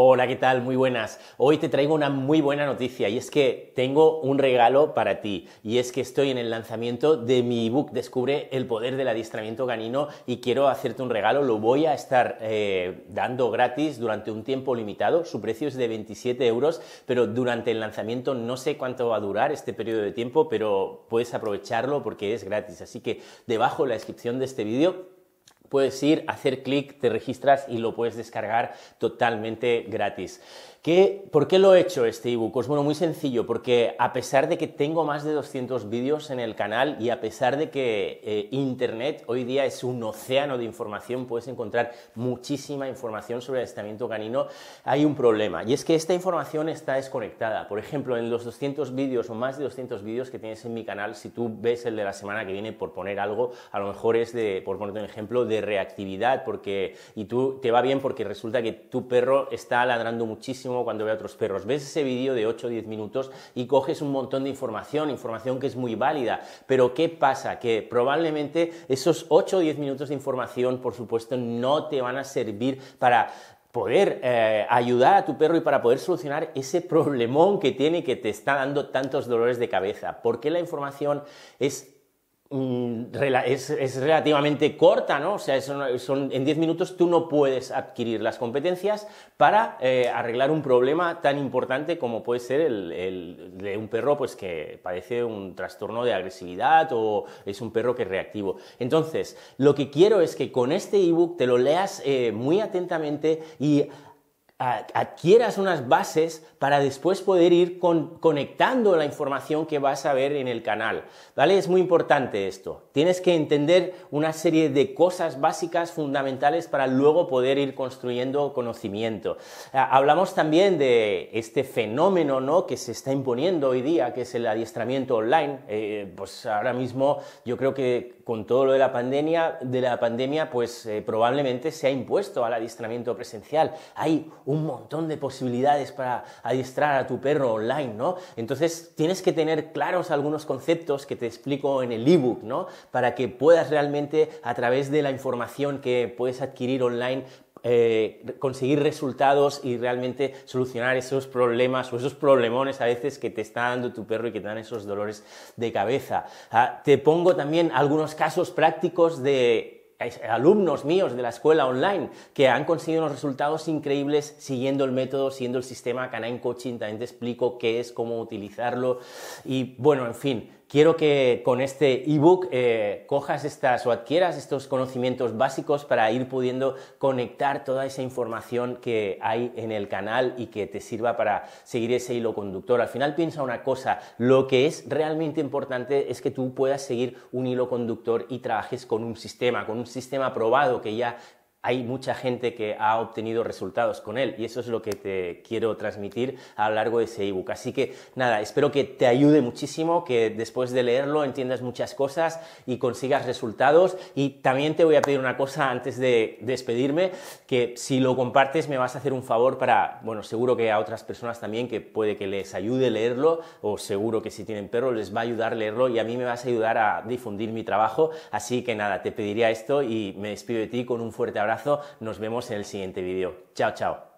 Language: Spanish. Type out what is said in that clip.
Hola, ¿qué tal? Muy buenas. Hoy te traigo una muy buena noticia y es que tengo un regalo para ti y es que estoy en el lanzamiento de mi ebook Descubre el poder del adiestramiento canino y quiero hacerte un regalo. Lo voy a estar eh, dando gratis durante un tiempo limitado. Su precio es de 27 euros, pero durante el lanzamiento no sé cuánto va a durar este periodo de tiempo, pero puedes aprovecharlo porque es gratis. Así que debajo en la descripción de este vídeo puedes ir, hacer clic, te registras y lo puedes descargar totalmente gratis. ¿Qué, ¿Por qué lo he hecho este ebook? Pues bueno, muy sencillo, porque a pesar de que tengo más de 200 vídeos en el canal y a pesar de que eh, Internet hoy día es un océano de información, puedes encontrar muchísima información sobre el estamento canino, hay un problema y es que esta información está desconectada. Por ejemplo, en los 200 vídeos o más de 200 vídeos que tienes en mi canal, si tú ves el de la semana que viene, por poner algo, a lo mejor es de, por poner un ejemplo, de reactividad, porque, y tú te va bien porque resulta que tu perro está ladrando muchísimo cuando ve a otros perros. Ves ese vídeo de 8 o 10 minutos y coges un montón de información, información que es muy válida. Pero ¿qué pasa? Que probablemente esos 8 o 10 minutos de información, por supuesto, no te van a servir para poder eh, ayudar a tu perro y para poder solucionar ese problemón que tiene que te está dando tantos dolores de cabeza, porque la información es Mm, es, relativamente corta, ¿no? O sea, en 10 minutos tú no puedes adquirir las competencias para eh, arreglar un problema tan importante como puede ser el, de un perro pues, que padece un trastorno de agresividad o es un perro que es reactivo. Entonces, lo que quiero es que con este ebook te lo leas eh, muy atentamente y adquieras unas bases para después poder ir conectando la información que vas a ver en el canal, ¿vale? Es muy importante esto. Tienes que entender una serie de cosas básicas fundamentales para luego poder ir construyendo conocimiento. Ah, hablamos también de este fenómeno, ¿no? Que se está imponiendo hoy día, que es el adiestramiento online. Eh, pues ahora mismo yo creo que con todo lo de la pandemia, de la pandemia, pues eh, probablemente se ha impuesto al adiestramiento presencial. Hay un montón de posibilidades para adiestrar a tu perro online, ¿no? Entonces tienes que tener claros algunos conceptos que te explico en el ebook, ¿no? Para que puedas realmente a través de la información que puedes adquirir online eh, conseguir resultados y realmente solucionar esos problemas o esos problemones a veces que te está dando tu perro y que te dan esos dolores de cabeza. Ah, te pongo también algunos casos prácticos de alumnos míos de la escuela online que han conseguido unos resultados increíbles siguiendo el método, siguiendo el sistema Canine Coaching, también te explico qué es, cómo utilizarlo y bueno, en fin, quiero que con este ebook eh, cojas estas o adquieras estos conocimientos básicos para ir pudiendo conectar toda esa información que hay en el canal y que te sirva para seguir ese hilo conductor. Al final piensa una cosa, lo que es realmente importante es que tú puedas seguir un hilo conductor y trabajes con un sistema, con un sistema probado que ya hay mucha gente que ha obtenido resultados con él y eso es lo que te quiero transmitir a lo largo de ese ebook. Así que nada, espero que te ayude muchísimo, que después de leerlo entiendas muchas cosas y consigas resultados. Y también te voy a pedir una cosa antes de despedirme, que si lo compartes me vas a hacer un favor para, bueno, seguro que a otras personas también que puede que les ayude leerlo o seguro que si tienen perro les va a ayudar leerlo y a mí me vas a ayudar a difundir mi trabajo. Así que nada, te pediría esto y me despido de ti con un fuerte abrazo abrazo, nos vemos en el siguiente vídeo. Chao, chao.